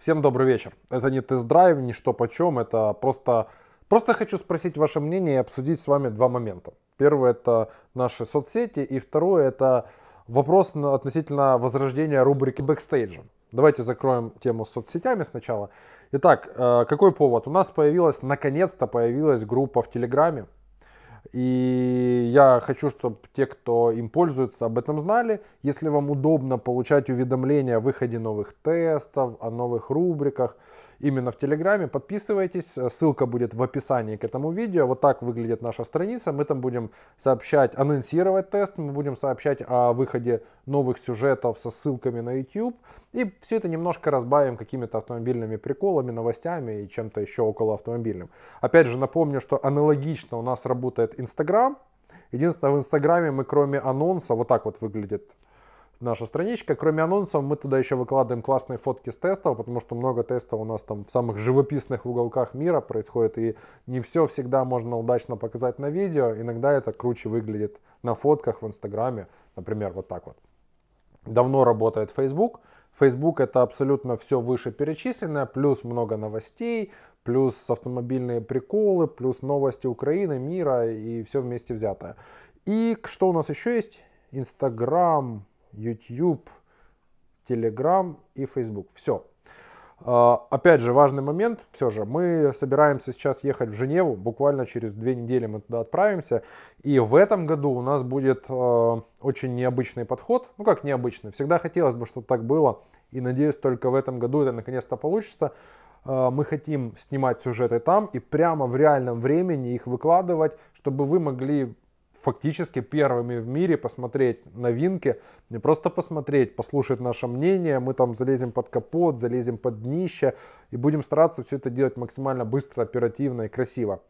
Всем добрый вечер. Это не тест-драйв, ни что почем, это просто... Просто хочу спросить ваше мнение и обсудить с вами два момента. Первое – это наши соцсети, и второе – это вопрос относительно возрождения рубрики бэкстейджа. Давайте закроем тему с соцсетями сначала. Итак, э, какой повод? У нас появилась, наконец-то появилась группа в Телеграме, и я хочу, чтобы те, кто им пользуется, об этом знали. Если вам удобно получать уведомления о выходе новых тестов, о новых рубриках, именно в Телеграме. Подписывайтесь, э, ссылка будет в описании к этому видео. Вот так выглядит наша страница. Мы там будем сообщать, анонсировать тест, мы будем сообщать о выходе новых сюжетов со ссылками на YouTube. И все это немножко разбавим какими-то автомобильными приколами, новостями и чем-то еще около автомобильным. Опять же, напомню, что аналогично у нас работает инстаграм Единственное, в Инстаграме мы кроме анонса, вот так вот выглядит наша страничка. Кроме анонсов, мы туда еще выкладываем классные фотки с тестов, потому что много тестов у нас там в самых живописных уголках мира происходит, и не все всегда можно удачно показать на видео. Иногда это круче выглядит на фотках в Инстаграме, например, вот так вот. Давно работает Facebook. Facebook это абсолютно все вышеперечисленное, плюс много новостей, плюс автомобильные приколы, плюс новости Украины, мира и все вместе взятое. И что у нас еще есть? Инстаграм, YouTube, Telegram и Facebook. Все. А, опять же, важный момент, все же, мы собираемся сейчас ехать в Женеву, буквально через две недели мы туда отправимся, и в этом году у нас будет а, очень необычный подход, ну как необычный, всегда хотелось бы, чтобы так было, и надеюсь, только в этом году это наконец-то получится. А, мы хотим снимать сюжеты там и прямо в реальном времени их выкладывать, чтобы вы могли фактически первыми в мире посмотреть новинки, не просто посмотреть, послушать наше мнение, мы там залезем под капот, залезем под днище и будем стараться все это делать максимально быстро, оперативно и красиво.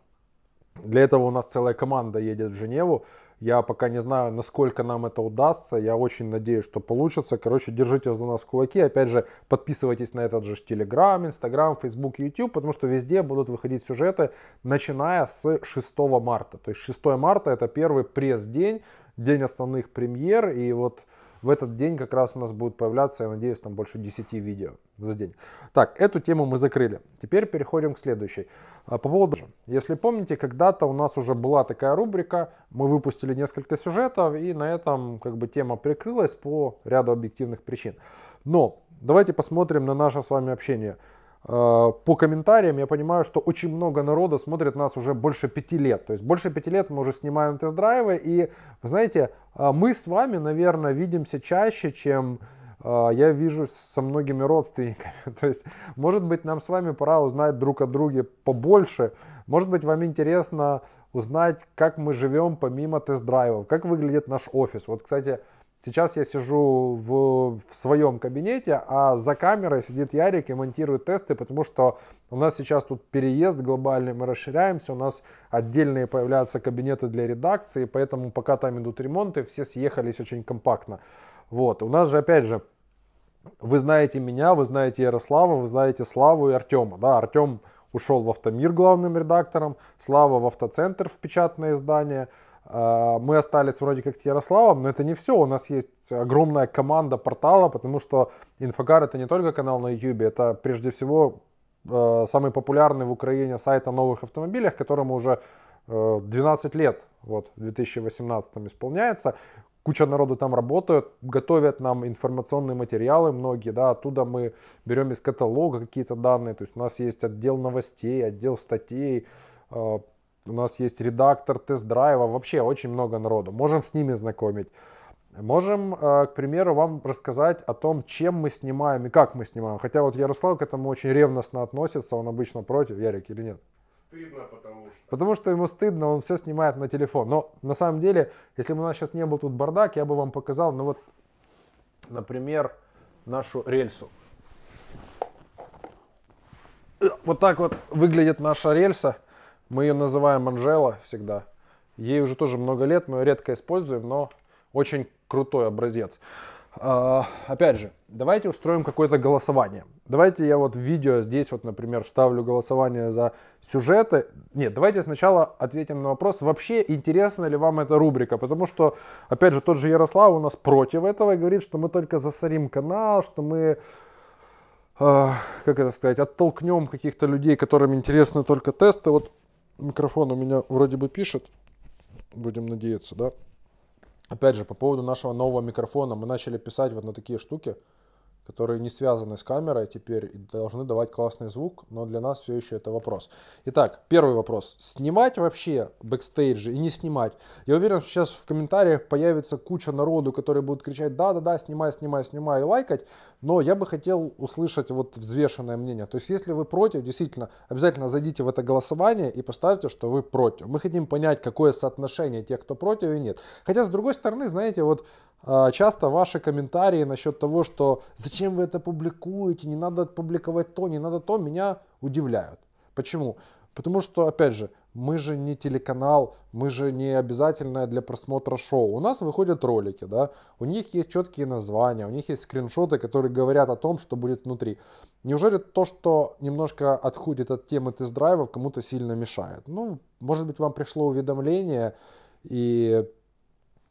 Для этого у нас целая команда едет в Женеву. Я пока не знаю, насколько нам это удастся. Я очень надеюсь, что получится. Короче, держите за нас кулаки. Опять же, подписывайтесь на этот же Телеграм, Инстаграм, Фейсбук, ютуб, потому что везде будут выходить сюжеты, начиная с 6 марта. То есть 6 марта это первый пресс-день, день основных премьер. И вот в этот день как раз у нас будет появляться, я надеюсь, там больше 10 видео за день. Так, эту тему мы закрыли. Теперь переходим к следующей. А, по поводу, если помните, когда-то у нас уже была такая рубрика, мы выпустили несколько сюжетов, и на этом как бы тема прикрылась по ряду объективных причин. Но давайте посмотрим на наше с вами общение. Э, по комментариям я понимаю, что очень много народа смотрит нас уже больше пяти лет. То есть больше пяти лет мы уже снимаем тест-драйвы. И, вы знаете, э, мы с вами, наверное, видимся чаще, чем э, я вижу со многими родственниками. То есть, может быть, нам с вами пора узнать друг о друге побольше. Может быть, вам интересно узнать, как мы живем помимо тест-драйвов, как выглядит наш офис. Вот, кстати, Сейчас я сижу в, в своем кабинете, а за камерой сидит Ярик и монтирует тесты, потому что у нас сейчас тут переезд глобальный, мы расширяемся, у нас отдельные появляются кабинеты для редакции, поэтому пока там идут ремонты, все съехались очень компактно. Вот, у нас же опять же, вы знаете меня, вы знаете Ярослава, вы знаете Славу и Артема, да, Артем ушел в Автомир главным редактором, Слава в Автоцентр в печатное издание – а, мы остались вроде как с Ярославом, но это не все. У нас есть огромная команда портала, потому что Инфокар это не только канал на YouTube, это прежде всего э, самый популярный в Украине сайт о новых автомобилях, которому уже 12 э, лет, вот, в 2018 исполняется. Куча народу там работают, готовят нам информационные материалы многие, да, оттуда мы берем из каталога какие-то данные, то есть у нас есть отдел новостей, отдел статей, э, у нас есть редактор тест-драйва, вообще очень много народу. Можем с ними знакомить. Можем, э, к примеру, вам рассказать о том, чем мы снимаем и как мы снимаем. Хотя вот Ярослав к этому очень ревностно относится, он обычно против, Ярик, или нет? Стыдно, потому что. Потому что ему стыдно, он все снимает на телефон. Но на самом деле, если бы у нас сейчас не был тут бардак, я бы вам показал, ну вот, например, нашу рельсу. Э, вот так вот выглядит наша рельса. Мы ее называем Анжела всегда. Ей уже тоже много лет, мы ее редко используем, но очень крутой образец. А, опять же, давайте устроим какое-то голосование. Давайте я вот в видео здесь вот, например, вставлю голосование за сюжеты. Нет, давайте сначала ответим на вопрос, вообще интересна ли вам эта рубрика. Потому что, опять же, тот же Ярослав у нас против этого и говорит, что мы только засорим канал, что мы, э, как это сказать, оттолкнем каких-то людей, которым интересны только тесты. Вот микрофон у меня вроде бы пишет. Будем надеяться, да? Опять же, по поводу нашего нового микрофона. Мы начали писать вот на такие штуки которые не связаны с камерой теперь и должны давать классный звук, но для нас все еще это вопрос. Итак, первый вопрос. Снимать вообще бэкстейджи и не снимать? Я уверен, что сейчас в комментариях появится куча народу, которые будут кричать «да-да-да, снимай, снимай, снимай» и лайкать, но я бы хотел услышать вот взвешенное мнение. То есть, если вы против, действительно, обязательно зайдите в это голосование и поставьте, что вы против. Мы хотим понять, какое соотношение тех, кто против и нет. Хотя, с другой стороны, знаете, вот а, часто ваши комментарии насчет того, что зачем вы это публикуете, не надо публиковать то, не надо то, меня удивляют. Почему? Потому что, опять же, мы же не телеканал, мы же не обязательное для просмотра шоу. У нас выходят ролики, да, у них есть четкие названия, у них есть скриншоты, которые говорят о том, что будет внутри. Неужели то, что немножко отходит от темы тест-драйвов, кому-то сильно мешает? Ну, может быть, вам пришло уведомление, и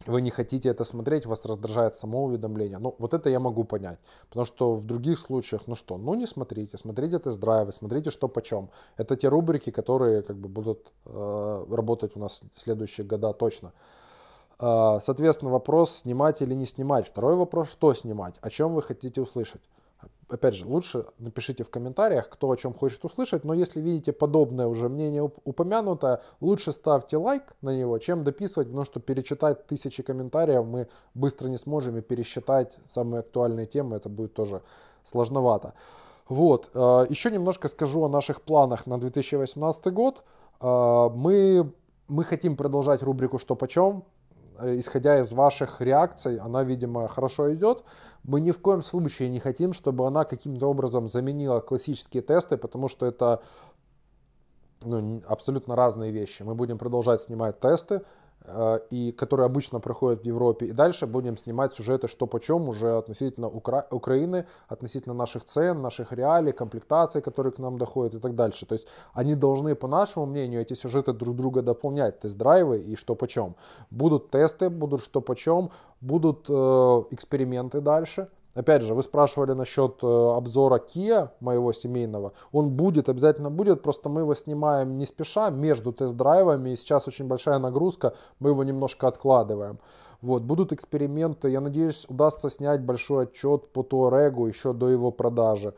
вы не хотите это смотреть, вас раздражает само уведомление. Ну, вот это я могу понять. Потому что в других случаях, ну что, ну не смотрите, смотрите тест-драйвы, смотрите, что почем. Это те рубрики, которые как бы будут э, работать у нас в следующие года точно. Э, соответственно, вопрос, снимать или не снимать. Второй вопрос, что снимать, о чем вы хотите услышать опять же, лучше напишите в комментариях, кто о чем хочет услышать, но если видите подобное уже мнение упомянутое, лучше ставьте лайк на него, чем дописывать, потому что перечитать тысячи комментариев мы быстро не сможем и пересчитать самые актуальные темы, это будет тоже сложновато. Вот, э, еще немножко скажу о наших планах на 2018 год. Э, мы, мы хотим продолжать рубрику «Что почем?». Э, исходя из ваших реакций, она, видимо, хорошо идет. Мы ни в коем случае не хотим, чтобы она каким-то образом заменила классические тесты, потому что это ну, абсолютно разные вещи. Мы будем продолжать снимать тесты, Э, и которые обычно проходят в Европе. И дальше будем снимать сюжеты что почем уже относительно Укра... Украины, относительно наших цен, наших реалий, комплектаций, которые к нам доходят и так дальше. То есть они должны, по нашему мнению, эти сюжеты друг друга дополнять, тест-драйвы и что почем. Будут тесты, будут что почем, будут э, эксперименты дальше – Опять же, вы спрашивали насчет э, обзора Kia, моего семейного. Он будет, обязательно будет, просто мы его снимаем не спеша, между тест-драйвами. И сейчас очень большая нагрузка, мы его немножко откладываем. Вот, будут эксперименты. Я надеюсь, удастся снять большой отчет по Туарегу еще до его продажи.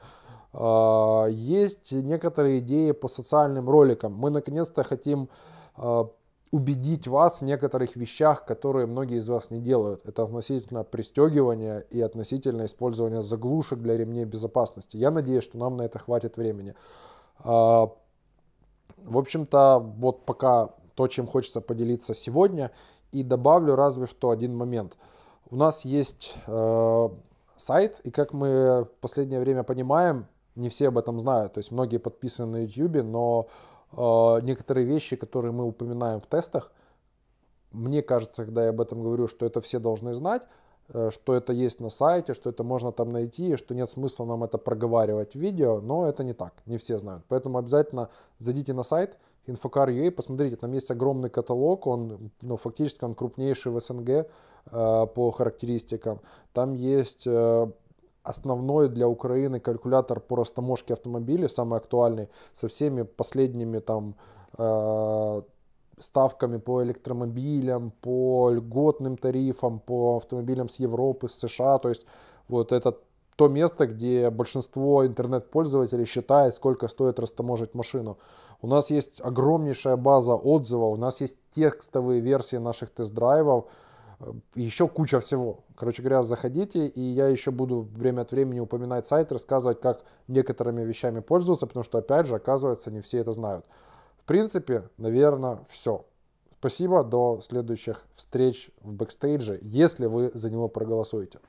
А, есть некоторые идеи по социальным роликам. Мы наконец-то хотим а, убедить вас в некоторых вещах, которые многие из вас не делают. Это относительно пристегивания и относительно использования заглушек для ремней безопасности. Я надеюсь, что нам на это хватит времени. А, в общем-то, вот пока то, чем хочется поделиться сегодня. И добавлю разве что один момент. У нас есть э, сайт, и как мы в последнее время понимаем, не все об этом знают. То есть многие подписаны на YouTube, но а, некоторые вещи, которые мы упоминаем в тестах, мне кажется, когда я об этом говорю, что это все должны знать, э, что это есть на сайте, что это можно там найти, и что нет смысла нам это проговаривать в видео, но это не так, не все знают. Поэтому обязательно зайдите на сайт infocar.ua, посмотрите, там есть огромный каталог, он, ну, фактически он крупнейший в СНГ э, по характеристикам. Там есть э, основной для Украины калькулятор по растаможке автомобилей, самый актуальный, со всеми последними там э, ставками по электромобилям, по льготным тарифам, по автомобилям с Европы, с США. То есть вот это то место, где большинство интернет-пользователей считает, сколько стоит растаможить машину. У нас есть огромнейшая база отзывов, у нас есть текстовые версии наших тест-драйвов, Э, еще куча всего. Короче говоря, заходите, и я еще буду время от времени упоминать сайт, рассказывать, как некоторыми вещами пользоваться, потому что, опять же, оказывается, не все это знают. В принципе, наверное, все. Спасибо, до следующих встреч в бэкстейдже, если вы за него проголосуете.